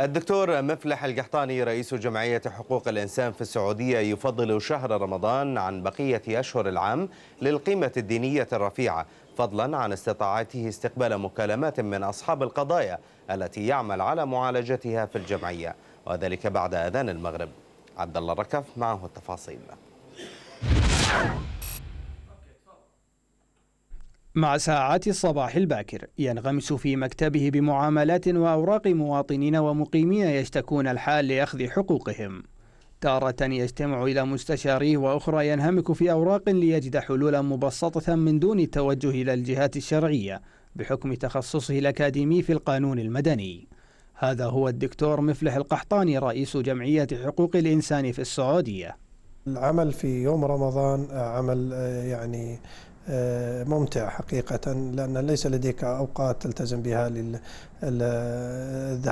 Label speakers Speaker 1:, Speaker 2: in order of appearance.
Speaker 1: الدكتور مفلح القحطاني رئيس جمعية حقوق الإنسان في السعودية يفضل شهر رمضان عن بقية أشهر العام للقيمة الدينية الرفيعة فضلا عن استطاعته استقبال مكالمات من أصحاب القضايا التي يعمل على معالجتها في الجمعية وذلك بعد أذان المغرب عبد الله الركف معه
Speaker 2: التفاصيل
Speaker 3: مع ساعات الصباح الباكر ينغمس في مكتبه بمعاملات وأوراق مواطنين ومقيمين يشتكون الحال لأخذ حقوقهم تارة يجتمع إلى مستشاريه وأخرى ينهمك في أوراق ليجد حلولا مبسطة من دون التوجه إلى الجهات الشرعية بحكم تخصصه الأكاديمي في القانون المدني هذا هو الدكتور مفلح القحطاني رئيس جمعية حقوق الإنسان في السعودية
Speaker 4: العمل في يوم رمضان عمل آه، يعني آه، ممتع حقيقة لأن ليس لديك أوقات تلتزم بها للذهاب